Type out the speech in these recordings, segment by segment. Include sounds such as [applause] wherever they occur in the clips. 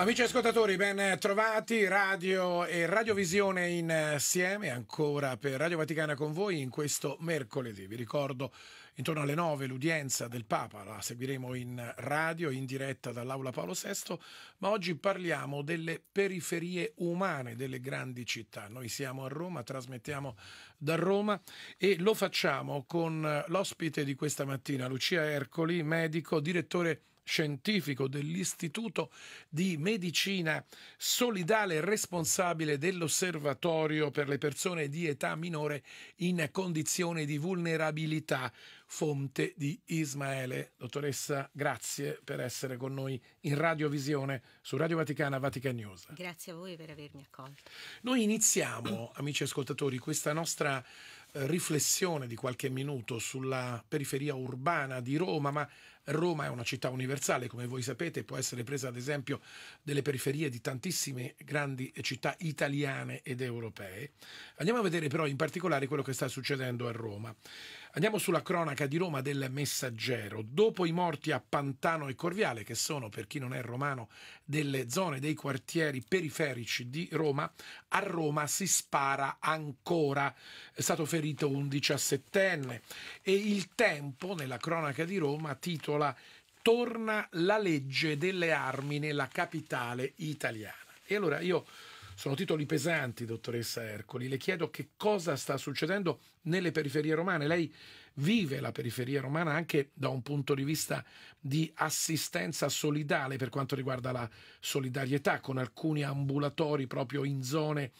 Amici ascoltatori, ben trovati, radio e radiovisione insieme, eh, ancora per Radio Vaticana con voi in questo mercoledì. Vi ricordo intorno alle 9 l'udienza del Papa, la seguiremo in radio, in diretta dall'Aula Paolo VI, ma oggi parliamo delle periferie umane delle grandi città. Noi siamo a Roma, trasmettiamo da Roma e lo facciamo con eh, l'ospite di questa mattina, Lucia Ercoli, medico, direttore di scientifico dell'Istituto di Medicina Solidale responsabile dell'Osservatorio per le persone di età minore in condizione di vulnerabilità, fonte di Ismaele. Dottoressa, grazie per essere con noi in Radiovisione su Radio Vaticana Vatican News. Grazie a voi per avermi accolto. Noi iniziamo, amici ascoltatori, questa nostra eh, riflessione di qualche minuto sulla periferia urbana di Roma, ma Roma è una città universale, come voi sapete, può essere presa ad esempio delle periferie di tantissime grandi città italiane ed europee. Andiamo a vedere però in particolare quello che sta succedendo a Roma. Andiamo sulla cronaca di Roma del Messaggero. Dopo i morti a Pantano e Corviale, che sono, per chi non è romano, delle zone, dei quartieri periferici di Roma, a Roma si spara ancora. È stato ferito un diciassettenne e il tempo, nella cronaca di Roma, titola titola Torna la legge delle armi nella capitale italiana. E allora io sono titoli pesanti, dottoressa Ercoli. Le chiedo che cosa sta succedendo nelle periferie romane. Lei vive la periferia romana anche da un punto di vista di assistenza solidale per quanto riguarda la solidarietà con alcuni ambulatori proprio in zone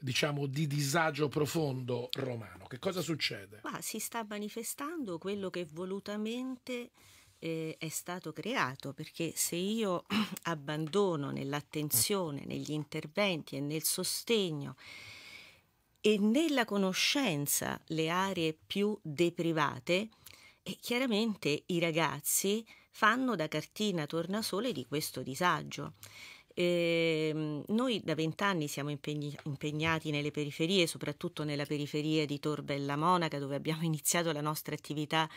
diciamo di disagio profondo romano. Che cosa succede? Ma si sta manifestando quello che volutamente eh, è stato creato, perché se io [clears throat] abbandono nell'attenzione, negli interventi e nel sostegno e nella conoscenza le aree più deprivate, eh, chiaramente i ragazzi fanno da cartina tornasole di questo disagio. Eh, noi da vent'anni siamo impegni, impegnati nelle periferie, soprattutto nella periferia di Torbella Monaca, dove abbiamo [laughs] iniziato la nostra attività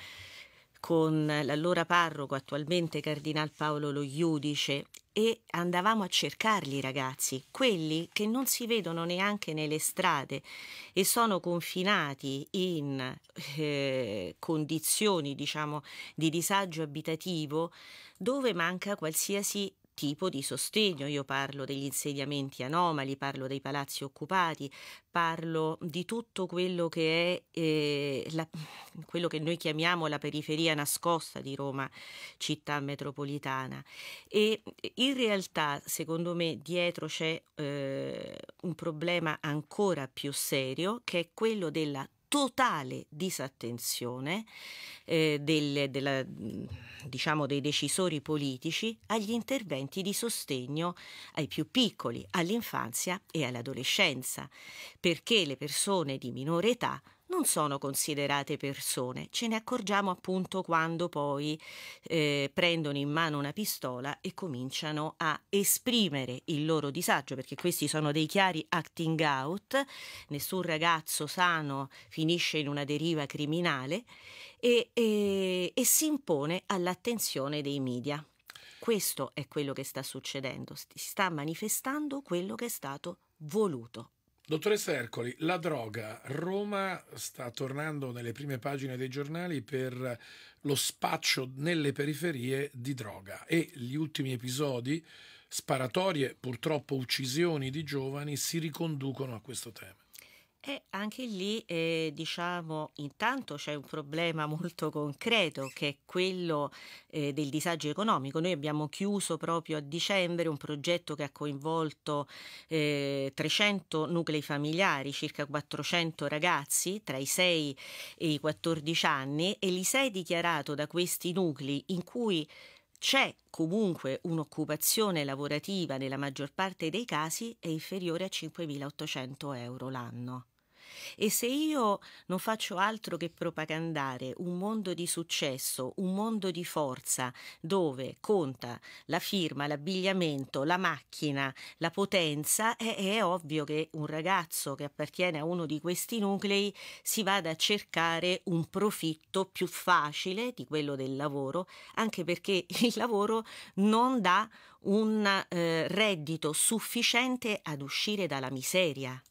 con l'allora parroco, attualmente Cardinal Paolo Lo Iudice, e andavamo a cercarli i ragazzi, quelli che non si vedono neanche nelle strade e sono confinati in eh, condizioni diciamo di disagio abitativo dove manca qualsiasi tipo di sostegno. Io parlo degli insediamenti anomali, parlo dei palazzi occupati, parlo di tutto quello che è eh, la, quello che noi chiamiamo la periferia nascosta di Roma, città metropolitana. E in realtà, secondo me, dietro c'è eh, un problema ancora più serio che è quello della totale disattenzione eh, del, della, diciamo dei decisori politici agli interventi di sostegno ai più piccoli, all'infanzia e all'adolescenza, perché le persone di minore età non sono considerate persone. Ce ne accorgiamo appunto quando poi eh, prendono in mano una pistola e cominciano a esprimere il loro disagio, perché questi sono dei chiari acting out, nessun ragazzo sano finisce in una deriva criminale e, e, e si impone all'attenzione dei media. Questo è quello che sta succedendo, si sta manifestando quello che è stato voluto Dottoressa Ercoli, la droga. Roma sta tornando nelle prime pagine dei giornali per lo spaccio nelle periferie di droga e gli ultimi episodi, sparatorie, purtroppo uccisioni di giovani, si riconducono a questo tema. E anche lì, eh, diciamo, intanto c'è un problema molto concreto che è quello eh, del disagio economico. Noi abbiamo chiuso proprio a dicembre un progetto che ha coinvolto eh, 300 nuclei familiari, circa 400 ragazzi tra i 6 e i 14 anni e l'ISEE è dichiarato da questi nuclei in cui c'è comunque un'occupazione lavorativa nella maggior parte dei casi è inferiore a 5.800 euro l'anno. E se io non faccio altro che propagandare un mondo di successo, un mondo di forza, dove conta la firma, l'abbigliamento, la macchina, la potenza, è, è ovvio che un ragazzo che appartiene a uno di questi nuclei si vada a cercare un profitto più facile di quello del lavoro, anche perché [laughs] il lavoro non dà un eh, reddito sufficiente ad uscire dalla miseria.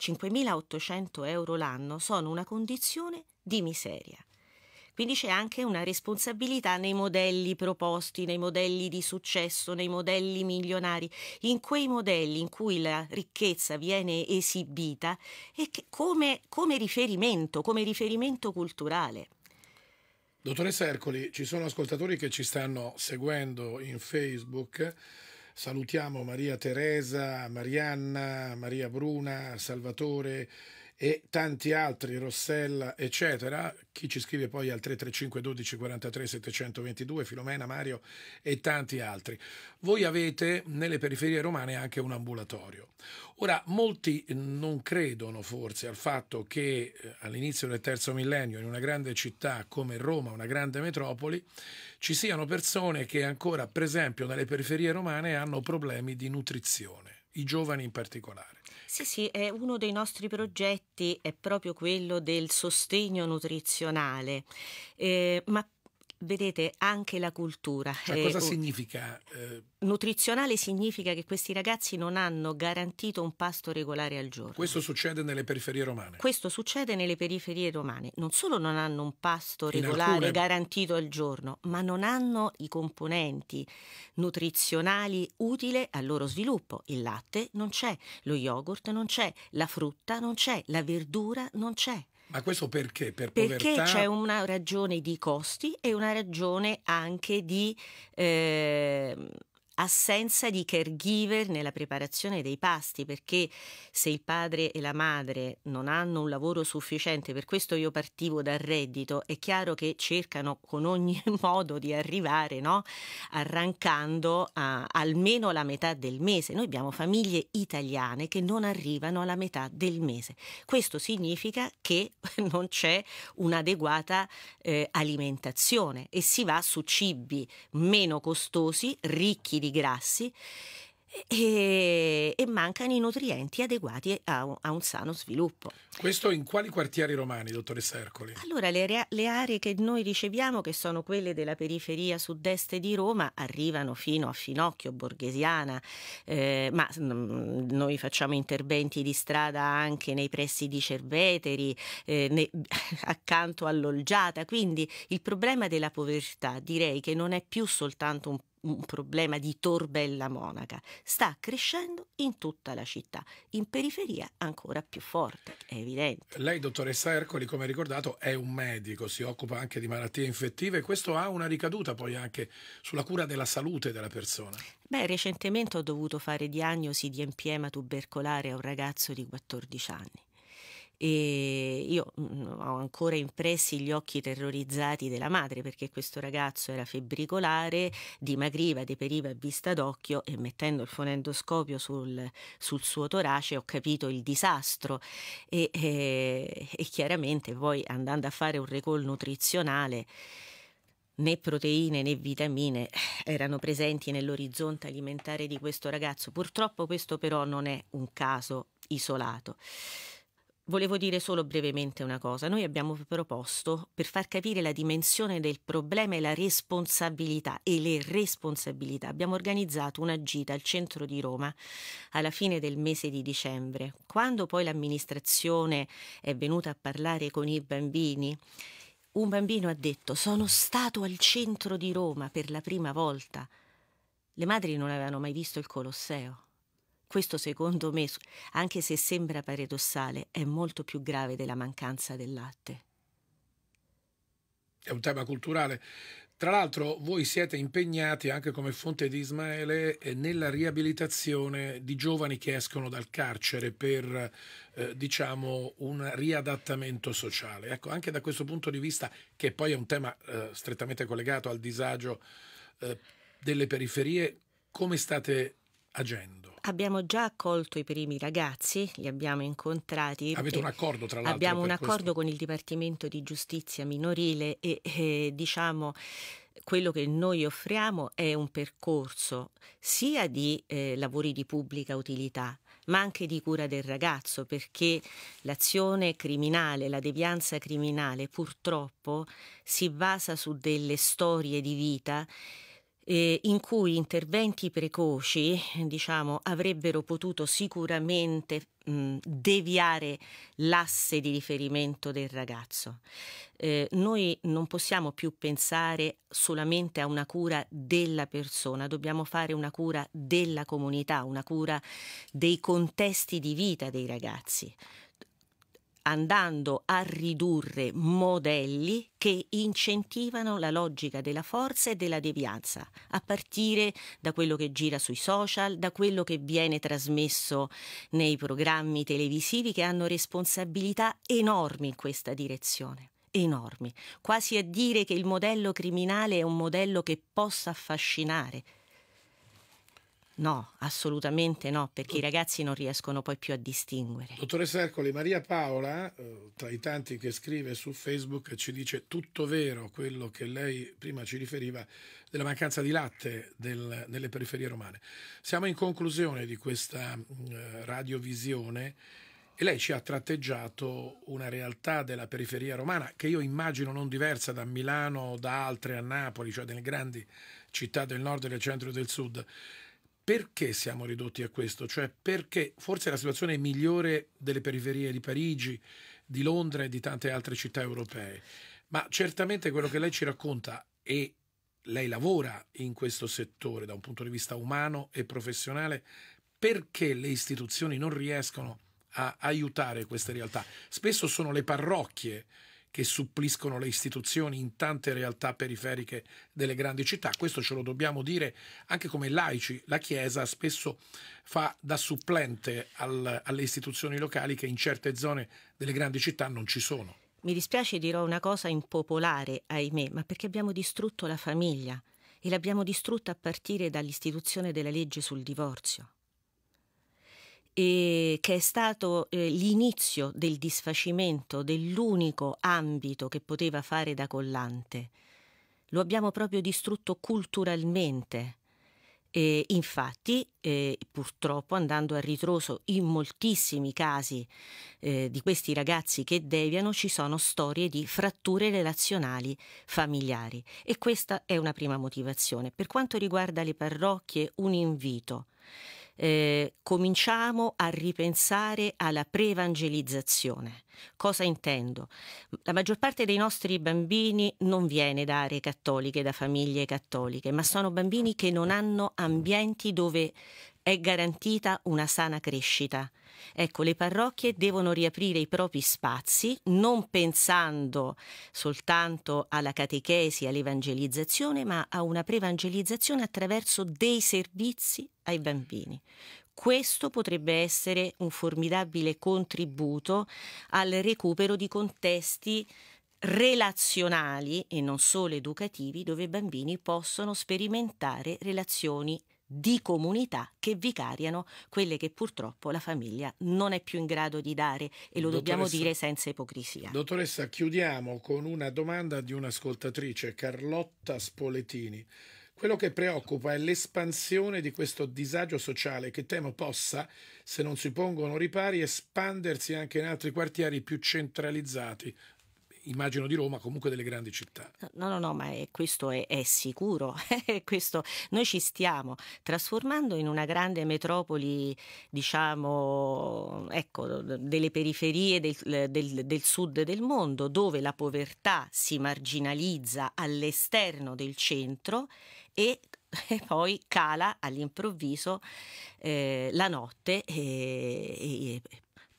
5.800 euro l'anno sono una condizione di miseria. Quindi c'è anche una responsabilità nei modelli proposti, nei modelli di successo, nei modelli milionari, in quei modelli in cui la ricchezza viene esibita e che, come, come riferimento, come riferimento culturale. Dottoressa Ercoli, ci sono ascoltatori che ci stanno seguendo in Facebook Salutiamo Maria Teresa, Marianna, Maria Bruna, Salvatore, e tanti altri, Rossella, eccetera. Chi ci scrive poi al 335 12 43 722, Filomena, Mario e tanti altri. Voi avete nelle periferie romane anche un ambulatorio. Ora, molti non credono forse al fatto che eh, all'inizio del terzo millennio, in una grande città come Roma, una grande metropoli, ci siano persone che ancora, per esempio, nelle periferie romane hanno problemi di nutrizione, i giovani in particolare. Sì, sì, è uno dei nostri progetti, è proprio quello del sostegno nutrizionale, eh, ma Vedete, anche la cultura. Ma eh, cosa eh, significa? Eh, nutrizionale significa che questi ragazzi non hanno garantito un pasto regolare al giorno. Questo succede nelle periferie romane? Questo succede nelle periferie romane. Non solo non hanno un pasto regolare alcune... garantito al giorno, ma non hanno i componenti nutrizionali utili al loro sviluppo. Il latte non c'è, lo yogurt non c'è, la frutta non c'è, la verdura non c'è. Ma questo perché? Per perché povertà... c'è una ragione di costi e una ragione anche di eh, assenza di caregiver nella preparazione dei pasti, perché se il padre e la madre non hanno un lavoro sufficiente, per questo io partivo dal reddito, è chiaro che cercano con ogni [laughs] modo di arrivare, no? arrancando a, almeno la metà del mese. Noi abbiamo famiglie italiane che non arrivano alla metà del mese. Questo significa che [laughs] non c'è un'adeguata eh, alimentazione e si va su cibi meno costosi, ricchi di grassi e, e, mancano i nutrienti adeguati a un, a un, sano sviluppo. Questo in quali quartieri romani, dottoressa Ercoli? Allora, le, le, aree che noi riceviamo, che sono quelle della periferia sud-est di Roma, arrivano fino a Finocchio, Borghesiana, eh, ma mh, mm, noi facciamo interventi di strada anche nei pressi di Cerveteri, eh, ne, [laughs] accanto all'Olgiata, quindi il problema della povertà direi che non è più soltanto un un problema di torbella monaca, sta crescendo in tutta la città, in periferia ancora più forte, è evidente. Lei, dottoressa Ercoli, come ricordato, è un medico, si occupa anche di malattie infettive e questo ha una ricaduta poi anche sulla cura della salute della persona. Beh, recentemente ho dovuto fare diagnosi di empiema tubercolare a un ragazzo di 14 anni e io mm, mm, ho ancora impressi gli occhi terrorizzati della madre perché questo ragazzo era febbricolare, dimagriva, deperiva a vista d'occhio e mettendo il fonendoscopio sul, sul suo torace ho capito il disastro e, e, eh, e chiaramente poi andando a fare un recall nutrizionale né proteine né vitamine erano presenti nell'orizzonte alimentare di questo ragazzo. Purtroppo questo però non è un caso isolato. Volevo dire solo brevemente una cosa. Noi abbiamo proposto, per far capire la dimensione del problema e la responsabilità e le responsabilità, abbiamo organizzato una gita al centro di Roma alla fine del mese di dicembre. Quando poi l'amministrazione è venuta a parlare con i bambini, un bambino ha detto sono stato al centro di Roma per la prima volta. Le madri non avevano mai visto il Colosseo. Questo secondo me, anche se sembra paradossale, è molto più grave della mancanza del latte. È un tema culturale. Tra l'altro voi siete impegnati anche come Fonte di Ismaele eh, nella riabilitazione di giovani che escono dal carcere per eh, diciamo un riadattamento sociale. Ecco, anche da questo punto di vista, che poi è un tema eh, strettamente collegato al disagio eh, delle periferie, come state agendo? Abbiamo già accolto i primi ragazzi, li abbiamo incontrati. Avete un eh, accordo tra l'altro? Abbiamo un accordo questo? con il Dipartimento di Giustizia Minorile e eh, diciamo quello che noi offriamo è un percorso sia di eh, lavori di pubblica utilità, ma anche di cura del ragazzo, perché l'azione criminale, la devianza criminale purtroppo si basa su delle storie di vita eh, in cui interventi precoci diciamo, avrebbero potuto sicuramente mh, deviare l'asse di riferimento del ragazzo. Eh, noi non possiamo più pensare solamente a una cura della persona, dobbiamo fare una cura della comunità, una cura dei contesti di vita dei ragazzi andando a ridurre modelli che incentivano la logica della forza e della devianza, a partire da quello che gira sui social, da quello che viene trasmesso nei programmi televisivi che hanno responsabilità enormi in questa direzione enormi, quasi a dire che il modello criminale è un modello che possa affascinare, No, assolutamente no, perché i ragazzi non riescono poi più a distinguere. Dottoressa Ercoli, Maria Paola, eh, tra i tanti che scrive su Facebook, ci dice tutto vero quello che lei prima ci riferiva della mancanza di latte del, nelle periferie romane. Siamo in conclusione di questa mm, eh, radiovisione e lei ci ha tratteggiato una realtà della periferia romana che io immagino non diversa da Milano o da altre a Napoli, cioè delle grandi città del nord e del centro e del sud perché siamo ridotti a questo? Cioè perché forse la situazione è migliore delle periferie di Parigi, di Londra e di tante altre città europee, ma certamente quello che lei ci racconta e lei lavora in questo settore da un punto di vista umano e professionale, perché le istituzioni non riescono a aiutare queste realtà? Spesso sono le parrocchie che suppliscono le istituzioni in tante realtà periferiche delle grandi città. Questo ce lo dobbiamo dire anche come laici. La Chiesa spesso fa da supplente al, alle istituzioni locali che in certe zone delle grandi città non ci sono. Mi dispiace dirò una cosa impopolare, ahimè, ma perché abbiamo distrutto la famiglia e l'abbiamo distrutta a partire dall'istituzione della legge sul divorzio eh, che è stato eh, l'inizio del disfacimento dell'unico ambito che poteva fare da collante. Lo abbiamo proprio distrutto culturalmente. E infatti, eh, purtroppo andando a ritroso in moltissimi casi eh, di questi ragazzi che deviano, ci sono storie di fratture relazionali familiari e questa è una prima motivazione. Per quanto riguarda le parrocchie, un invito eh, cominciamo a ripensare alla preevangelizzazione. Cosa intendo? La maggior parte dei nostri bambini non viene da aree cattoliche, da famiglie cattoliche, ma sono bambini che non hanno ambienti dove è garantita una sana crescita. Ecco, le parrocchie devono riaprire i propri spazi non pensando soltanto alla catechesi, all'evangelizzazione, ma a una prevangelizzazione attraverso dei servizi ai bambini. Questo potrebbe essere un formidabile contributo al recupero di contesti relazionali e non solo educativi dove i bambini possono sperimentare relazioni di comunità che vicariano quelle che purtroppo la famiglia non è più in grado di dare e lo Dottoressa, dobbiamo dire senza ipocrisia. Dottoressa, chiudiamo con una domanda di un'ascoltatrice, Carlotta Spoletini. Quello che preoccupa è l'espansione di questo disagio sociale che temo possa, se non si pongono ripari, espandersi anche in altri quartieri più centralizzati immagino di Roma, comunque delle grandi città. No, no, no, ma è, questo è, è sicuro. [laughs] questo, noi ci stiamo trasformando in una grande metropoli, diciamo, ecco, delle periferie del, del, del sud del mondo, dove la povertà si marginalizza all'esterno del centro e [laughs] e poi cala all'improvviso eh, la notte eh, e, e,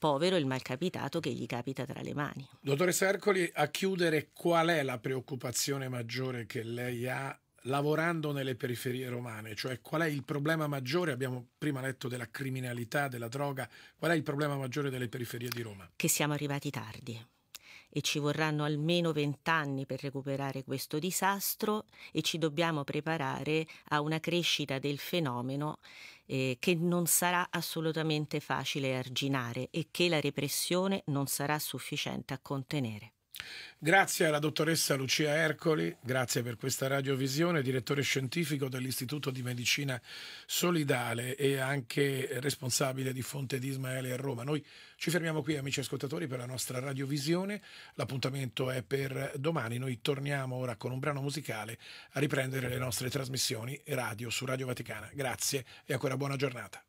povero il malcapitato che gli capita tra le mani. Dottore Sercoli, a chiudere, qual è la preoccupazione maggiore che lei ha lavorando nelle periferie romane? Cioè qual è il problema maggiore? Abbiamo prima letto della criminalità, della droga, qual è il problema maggiore delle periferie di Roma? Che siamo arrivati tardi e ci vorranno almeno vent'anni per recuperare questo disastro e ci dobbiamo preparare a una crescita del fenomeno eh, che non sarà assolutamente facile arginare e che la repressione non sarà sufficiente a contenere. Grazie alla dottoressa Lucia Ercoli, grazie per questa radiovisione, direttore scientifico dell'Istituto di Medicina Solidale e anche responsabile di Fonte di Ismaele a Roma. Noi ci fermiamo qui, amici ascoltatori, per la nostra radiovisione. L'appuntamento è per domani. Noi torniamo ora con un brano musicale a riprendere le nostre trasmissioni radio su Radio Vaticana. Grazie e ancora buona giornata.